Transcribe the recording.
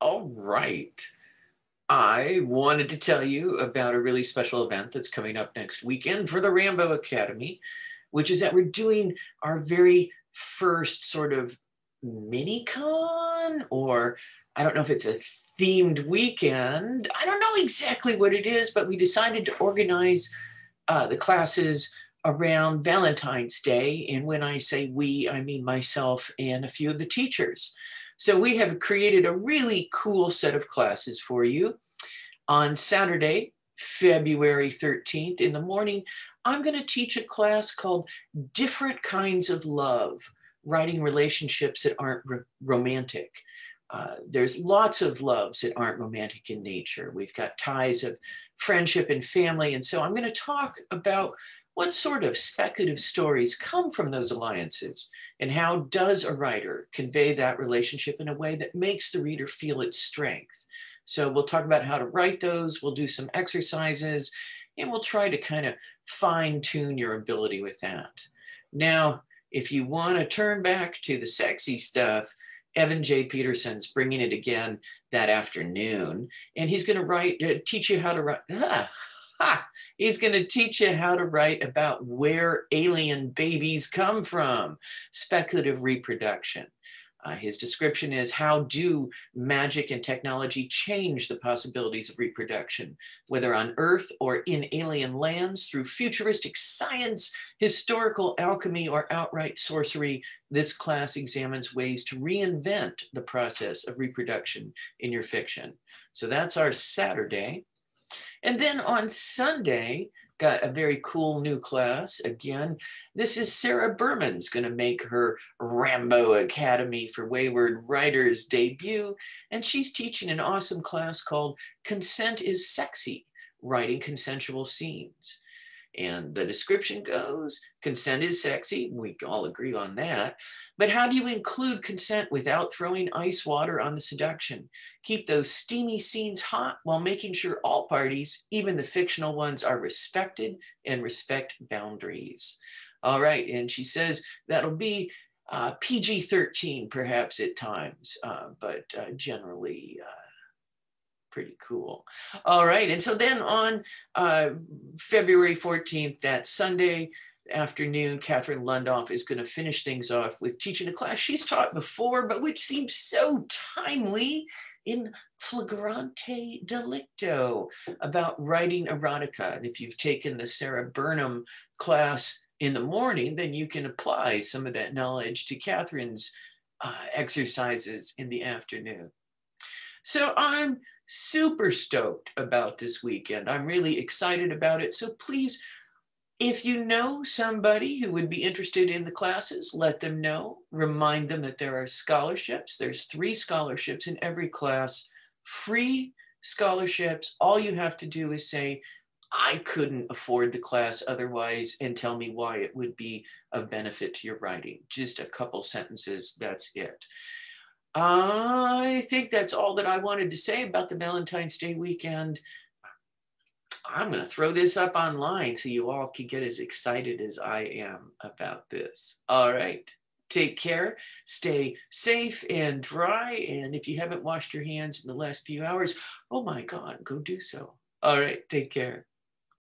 All right. I wanted to tell you about a really special event that's coming up next weekend for the Rambo Academy, which is that we're doing our very first sort of mini con, or I don't know if it's a themed weekend. I don't know exactly what it is, but we decided to organize uh, the classes around Valentine's Day. And when I say we, I mean myself and a few of the teachers. So we have created a really cool set of classes for you. On Saturday, February 13th in the morning, I'm going to teach a class called Different Kinds of Love Writing Relationships That Aren't R- Romantic. Uh, there's lots of loves that aren't romantic in nature. We've got ties of friendship and family. And so I'm going to talk about what sort of speculative stories come from those alliances? And how does a writer convey that relationship in a way that makes the reader feel its strength? So we'll talk about how to write those, we'll do some exercises, and we'll try to kind of fine tune your ability with that. Now, if you want to turn back to the sexy stuff, Evan J. Peterson's bringing it again that afternoon, and he's going to write, uh, teach you how to write. Ah, ha, he's going to teach you how to write about where alien babies come from, speculative reproduction. Uh, his description is how do magic and technology change the possibilities of reproduction, whether on Earth or in alien lands through futuristic science, historical alchemy, or outright sorcery. This class examines ways to reinvent the process of reproduction in your fiction. So that's our Saturday. And then on Sunday, got a very cool new class again. This is Sarah Berman's going to make her Rambo Academy for Wayward Writers debut. And she's teaching an awesome class called Consent is Sexy Writing Consensual Scenes. And the description goes consent is sexy. We all agree on that. But how do you include consent without throwing ice water on the seduction? Keep those steamy scenes hot while making sure all parties, even the fictional ones, are respected and respect boundaries. All right. And she says that'll be uh, PG 13 perhaps at times, uh, but uh, generally uh, pretty cool. All right. And so then on uh, February 14th, that Sunday afternoon, Catherine Lundoff is going to finish things off with teaching a class she's taught before, but which seems so timely in flagrante delicto about writing erotica. And if you've taken the Sarah Burnham class in the morning, then you can apply some of that knowledge to Catherine's uh, exercises in the afternoon. So I'm super stoked about this weekend. I'm really excited about it. So please, if you know somebody who would be interested in the classes, let them know. Remind them that there are scholarships. There's three scholarships in every class, free scholarships. All you have to do is say, I couldn't afford the class otherwise, and tell me why it would be of benefit to your writing. Just a couple sentences, that's it. I think that's all that I wanted to say about the Valentine's Day weekend. I'm going to throw this up online so you all can get as excited as I am about this. All right. Take care. Stay safe and dry. And if you haven't washed your hands in the last few hours, oh my God, go do so. All right. Take care.